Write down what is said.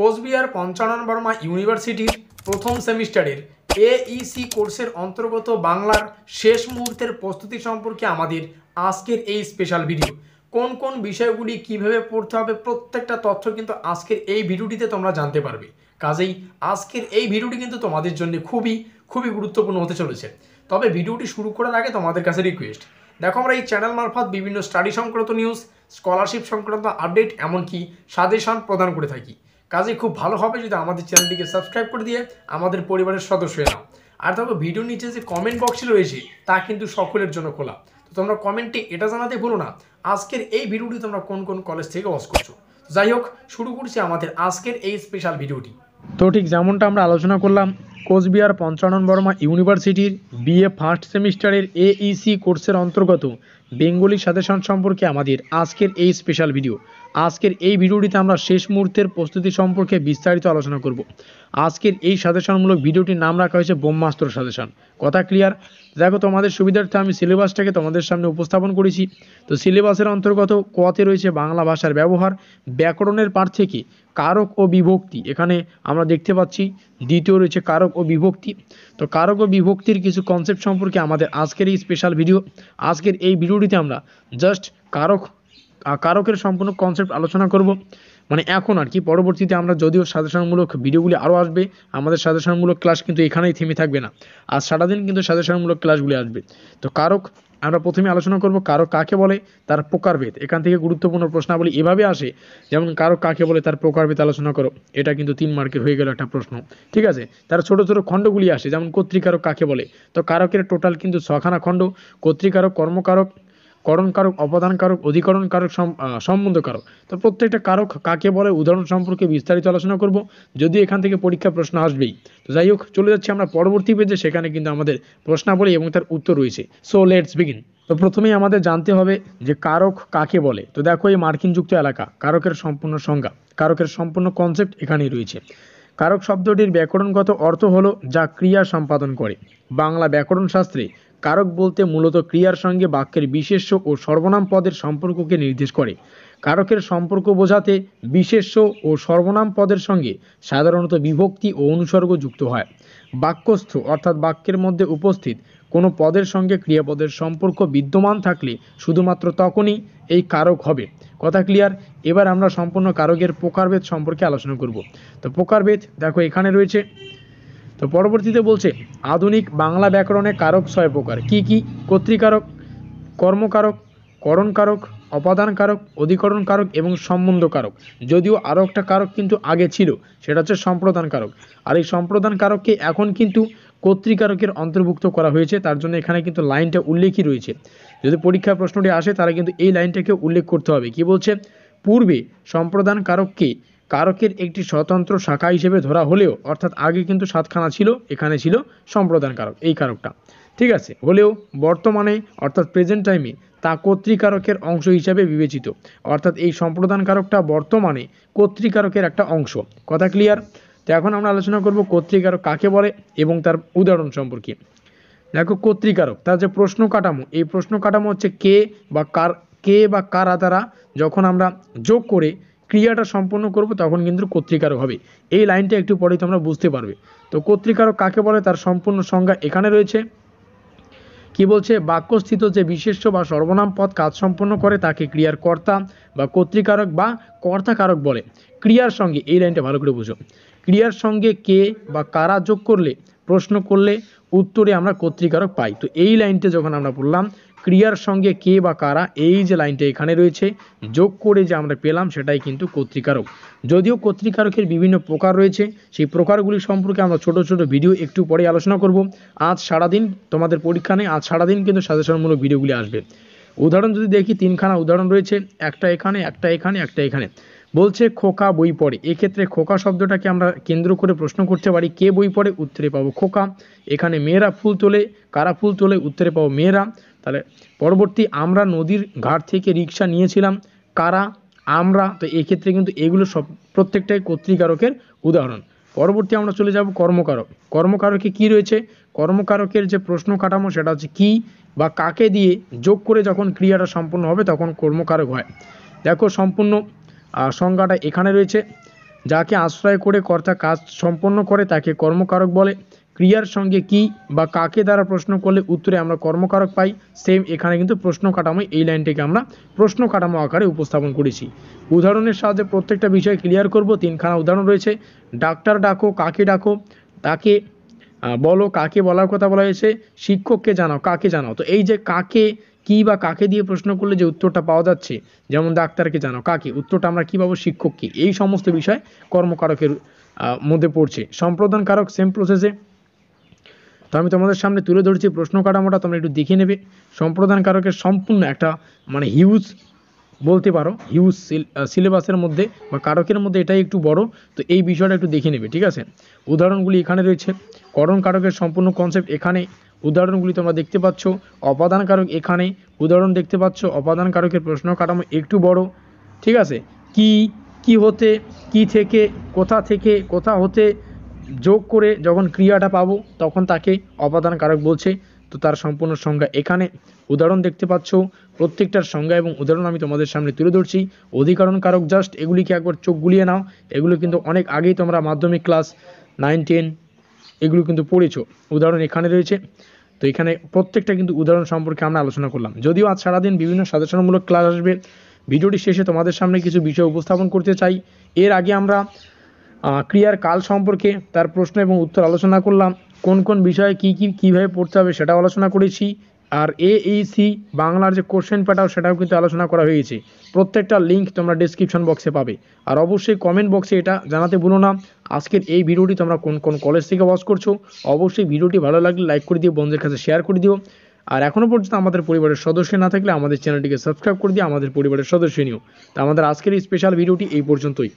কোচবিহার পঞ্চানন বর্মা ইউনিভার্সিটির প্রথম সেমিস্টারের এইসি e কোর্সের অন্তর্গত বাংলার শেষ মুহূর্তের প্রস্তুতি সম্পর্কে আমাদের আজকের এই স্পেশাল ভিডিও কোন কোন বিষয়গুলি কিভাবে পড়তে হবে প্রত্যেকটা তথ্য কিন্তু আজকের এই ভিডিওটিতে তোমরা জানতে পারবে কাজেই আজকের এই ভিডিওটি কিন্তু তোমাদের জন্য খুবই খুবই গুরুত্বপূর্ণ হতে চলেছে তবে ভিডিওটি শুরু করার আগে তোমাদের কাছে রিকোয়েস্ট দেখো আমরা এই চ্যানেল মারফত বিভিন্ন স্টাডি সংক্রান্ত নিউজ স্কলারশিপ সংক্রান্ত আপডেট এমনকি সাজেশন প্রদান করে থাকি কাজে খুব ভালো হবে যদি আমাদের চ্যানেলটিকে সাবস্ক্রাইব করে দিয়ে আমাদের পরিবারের সদস্য নাও আর তবে ভিডিওর নিচে যে কমেন্ট বক্সে রয়েছে তা কিন্তু সকলের জন্য খোলা তো তোমরা কমেন্টে এটা জানাতে ভুলো না আজকের এই ভিডিওটি তোমরা কোন কোন কলেজ থেকে ওয়াচ করছো যাই হোক শুরু করছি আমাদের আজকের এই স্পেশাল ভিডিওটি তো ঠিক যেমনটা আমরা আলোচনা করলাম কোচবিহার পঞ্চানন বর্মা ইউনিভার্সিটির বিএ ফার্স্ট সেমিস্টারের এইসি e কোর্সের অন্তর্গত বেঙ্গলি সাজেশন সম্পর্কে আমাদের আজকের এই স্পেশাল ভিডিও আজকের এই ভিডিওটিতে আমরা শেষ মুহূর্তের প্রস্তুতি সম্পর্কে বিস্তারিত আলোচনা করব আজকের এই সাজেশনমূলক ভিডিওটির নাম রাখা হয়েছে ব্রহ্মাস্ত্র সাজেশন কথা ক্লিয়ার দেখো তোমাদের সুবিধার্থে আমি সিলেবাসটাকে তোমাদের সামনে উপস্থাপন করেছি তো সিলেবাসের অন্তর্গত কতে রয়েছে বাংলা ভাষার ব্যবহার ব্যাকরণের পার থেকে কারক ও বিভক্তি এখানে আমরা দেখতে পাচ্ছি দ্বিতীয় রয়েছে কারক ও বিভক্তি তো কারক ও বিভক্তির কিছু কনসেপ্ট সম্পর্কে আমাদের আজকের এই স্পেশাল ভিডিও আজকের এই ভিডিওটিতে আমরা জাস্ট কারক কারকের সম্পূর্ণ কনসেপ্ট আলোচনা করব মানে এখন আর কি পরবর্তীতে আমরা যদিও সাজেশনমূলক ভিডিওগুলি আরও আসবে আমাদের সাজেশনমূলক ক্লাস কিন্তু এখানেই থেমে থাকবে না আর সারাদিন কিন্তু সাজেশনমূলক ক্লাসগুলি আসবে তো কারক আমরা প্রথমে আলোচনা করব কারো কাকে বলে তার প্রকারভেদ এখান থেকে গুরুত্বপূর্ণ প্রশ্নাবলী এভাবে আসে যেমন কারো কাকে বলে তার প্রকারভেদ আলোচনা করো এটা কিন্তু তিন মার্কের হয়ে গেল একটা প্রশ্ন ঠিক আছে তার ছোট ছোট খণ্ডগুলি আসে যেমন কর্তৃকারক কাকে বলে তো কারকের টোটাল কিন্তু ছখানা খণ্ড কর্তৃকারক কর্মকারক করণ কারক কারক অধিকরণ কারক সম্বন্ধ কারক তো প্রত্যেকটা কারক কাকে বলে উদাহরণ সম্পর্কে বিস্তারিত আলোচনা করব যদি এখান থেকে পরীক্ষা প্রশ্ন আসবেই তো যাই হোক চলে যাচ্ছি আমরা পরবর্তী পেজে সেখানে কিন্তু আমাদের প্রশ্নাবলী এবং তার উত্তর রয়েছে সো লেটস বিগিন তো প্রথমেই আমাদের জানতে হবে যে কারক কাকে বলে তো দেখো এই মার্কিন যুক্ত এলাকা কারকের সম্পূর্ণ সংজ্ঞা কারকের সম্পূর্ণ কনসেপ্ট এখানেই রয়েছে কারক শব্দটির ব্যাকরণগত অর্থ হলো যা ক্রিয়া সম্পাদন করে বাংলা ব্যাকরণ শাস্ত্রে কারক বলতে মূলত ক্রিয়ার সঙ্গে বাক্যের বিশেষ্য ও সর্বনাম পদের সম্পর্ককে নির্দেশ করে কারকের সম্পর্ক বোঝাতে বিশেষ্য ও সর্বনাম পদের সঙ্গে সাধারণত বিভক্তি ও অনুসর্গ যুক্ত হয় বাক্যস্থ অর্থাৎ বাক্যের মধ্যে উপস্থিত কোনো পদের সঙ্গে ক্রিয়াপদের সম্পর্ক বিদ্যমান থাকলে শুধুমাত্র তখনই এই কারক হবে কথা ক্লিয়ার এবার আমরা সম্পূর্ণ কারকের প্রকারভেদ সম্পর্কে আলোচনা করব তো প্রকারভেদ দেখো এখানে রয়েছে তো পরবর্তীতে বলছে আধুনিক বাংলা ব্যাকরণে কারক ছয় প্রকার কি কি কর্তৃকারক কর্মকারক করণকারক অপাদান কারক অধিকরণ কারক এবং সম্বন্ধ কারক যদিও আরও একটা কারক কিন্তু আগে ছিল সেটা হচ্ছে সম্প্রদান কারক আর এই সম্প্রদান কারককে এখন কিন্তু কর্তৃকারকের অন্তর্ভুক্ত করা হয়েছে তার জন্য এখানে কিন্তু লাইনটা উল্লেখই রয়েছে যদি পরীক্ষা প্রশ্নটি আসে তাহলে কিন্তু এই লাইনটাকে উল্লেখ করতে হবে কি বলছে পূর্বে সম্প্রদান কারককে কারকের একটি স্বতন্ত্র শাখা হিসেবে ধরা হলেও অর্থাৎ আগে কিন্তু সাতখানা ছিল এখানে ছিল সম্প্রদান কারক এই কারকটা ঠিক আছে হলেও বর্তমানে অর্থাৎ প্রেজেন্ট টাইমে তা কর্তৃকারকের অংশ হিসাবে বিবেচিত অর্থাৎ এই সম্প্রদান কারকটা বর্তমানে কর্তৃকারকের একটা অংশ কথা ক্লিয়ার তো এখন আমরা আলোচনা করব কর্তৃকারক কাকে বলে এবং তার উদাহরণ সম্পর্কে দেখো কর্তৃকারক তার যে প্রশ্ন কাঠামো এই প্রশ্ন কাঠামো হচ্ছে কে বা কার কে বা কারা তারা যখন আমরা যোগ করে ক্রিয়াটা সম্পন্ন করব তখন কিন্তু কর্তৃকারক হবে এই লাইনটা একটু পরেই তোমরা বুঝতে পারবে তো কর্তৃকারক কাকে বলে তার সম্পূর্ণ সংজ্ঞা এখানে রয়েছে কি বলছে বাক্যস্থিত যে বিশেষ্য বা সর্বনাম পদ কাজ সম্পন্ন করে তাকে ক্রিয়ার কর্তা বা কর্তৃকারক বা কর্তাকারক বলে ক্রিয়ার সঙ্গে এই লাইনটা ভালো করে বুঝো ক্রিয়ার সঙ্গে কে বা কারা যোগ করলে প্রশ্ন করলে উত্তরে আমরা কর্তৃকারক পাই তো এই লাইনটা যখন আমরা বললাম ক্রিয়ার সঙ্গে কে বা কারা এই যে লাইনটা এখানে রয়েছে যোগ করে যে আমরা পেলাম সেটাই কিন্তু কর্তৃকারক যদিও কর্তৃকারকের বিভিন্ন প্রকার রয়েছে সেই প্রকারগুলি সম্পর্কে আমরা ছোট ছোট ভিডিও একটু পরে আলোচনা করব আজ সারাদিন তোমাদের পরীক্ষা নেই আজ সারাদিন কিন্তু সাজেশনমূলক ভিডিওগুলি আসবে উদাহরণ যদি দেখি তিনখানা উদাহরণ রয়েছে একটা এখানে একটা এখানে একটা এখানে বলছে খোকা বই পড়ে এক্ষেত্রে খোকা শব্দটাকে আমরা কেন্দ্র করে প্রশ্ন করতে পারি কে বই পড়ে উত্তরে পাবো খোকা এখানে মেয়েরা ফুল তোলে কারা ফুল তোলে উত্তরে পাবো মেয়েরা তাহলে পরবর্তী আমরা নদীর ঘাট থেকে রিক্সা নিয়েছিলাম কারা আমরা তো এক্ষেত্রে কিন্তু এগুলো সব প্রত্যেকটাই কর্তৃকারকের উদাহরণ পরবর্তী আমরা চলে যাব কর্মকারক কর্মকারকে কি রয়েছে কর্মকারকের যে প্রশ্ন কাঠামো সেটা হচ্ছে কি বা কাকে দিয়ে যোগ করে যখন ক্রিয়াটা সম্পূর্ণ হবে তখন কর্মকারক হয় দেখো সম্পূর্ণ সংজ্ঞাটা এখানে রয়েছে যাকে আশ্রয় করে কর্তা কাজ সম্পন্ন করে তাকে কর্মকারক বলে ক্রিয়ার সঙ্গে কি বা কাকে দ্বারা প্রশ্ন করলে উত্তরে আমরা কর্মকারক পাই সেম এখানে কিন্তু প্রশ্ন কাঠামো এই লাইনটিকে আমরা প্রশ্ন কাঠামো আকারে উপস্থাপন করেছি উদাহরণের সাহায্যে প্রত্যেকটা বিষয় ক্লিয়ার করব তিনখানা উদাহরণ রয়েছে ডাক্তার ডাকো কাকে ডাকো তাকে বলো কাকে বলার কথা বলা হয়েছে শিক্ষককে জানাও কাকে জানাও তো এই যে কাকে কি বা কাকে দিয়ে প্রশ্ন করলে যে উত্তরটা পাওয়া যাচ্ছে যেমন ডাক্তারকে জানাও কাকে উত্তরটা আমরা কী পাবো শিক্ষককে এই সমস্ত বিষয় কর্মকারকের মধ্যে পড়ছে সম্প্রদানকারক সেম প্রসেসে তো আমি তোমাদের সামনে তুলে ধরছি প্রশ্ন কাঠামোটা তোমরা একটু দেখে নেবে সম্প্রদান কারকের সম্পূর্ণ একটা মানে হিউজ বলতে পারো হিউজ সিলেবাসের মধ্যে বা কারকের মধ্যে এটাই একটু বড় তো এই বিষয়টা একটু দেখে নেবে ঠিক আছে উদাহরণগুলি এখানে রয়েছে করণ কারকের সম্পূর্ণ কনসেপ্ট এখানে উদাহরণগুলি তোমরা দেখতে পাচ্ছ অপাদান কারক এখানে উদাহরণ দেখতে পাচ্ছ অপাদান কারকের প্রশ্ন কাঠামো একটু বড় ঠিক আছে কি কি হতে কি থেকে কোথা থেকে কোথা হতে যোগ করে যখন ক্রিয়াটা পাবো তখন তাকে অপাদান কারক বলছে তো তার সম্পূর্ণ সংজ্ঞা এখানে উদাহরণ দেখতে পাচ্ছ প্রত্যেকটার সংজ্ঞা এবং উদাহরণ আমি তোমাদের সামনে তুলে ধরছি অধিকরণ কারক জাস্ট এগুলিকে একবার চোখ গুলিয়ে নাও এগুলো কিন্তু অনেক আগেই তোমরা মাধ্যমিক ক্লাস নাইন টেন এগুলো কিন্তু পড়েছ উদাহরণ এখানে রয়েছে তো এখানে প্রত্যেকটা কিন্তু উদাহরণ সম্পর্কে আমরা আলোচনা করলাম যদিও আজ সারাদিন বিভিন্ন সাজেশনমূলক ক্লাস আসবে ভিডিওটি শেষে তোমাদের সামনে কিছু বিষয় উপস্থাপন করতে চাই এর আগে আমরা ক্রিয়ার কাল সম্পর্কে তার প্রশ্ন এবং উত্তর আলোচনা করলাম কোন কোন বিষয়ে কি কি কীভাবে পড়তে হবে সেটাও আলোচনা করেছি আর এইসি বাংলার যে কোশ্চেন প্যাটার্ন সেটাও কিন্তু আলোচনা করা হয়েছে প্রত্যেকটা লিঙ্ক তোমরা ডিসক্রিপশন বক্সে পাবে আর অবশ্যই কমেন্ট বক্সে এটা জানাতে ভুলো না আজকের এই ভিডিওটি তোমরা কোন কোন কলেজ থেকে ওয়াচ করছো অবশ্যই ভিডিওটি ভালো লাগলে লাইক করে দিও বন্ধুদের কাছে শেয়ার করে দিও আর এখনও পর্যন্ত আমাদের পরিবারের সদস্য না থাকলে আমাদের চ্যানেলটিকে সাবস্ক্রাইব করে দিয়ে আমাদের পরিবারের সদস্য নিও তো আমাদের আজকের এই স্পেশাল ভিডিওটি এই পর্যন্তই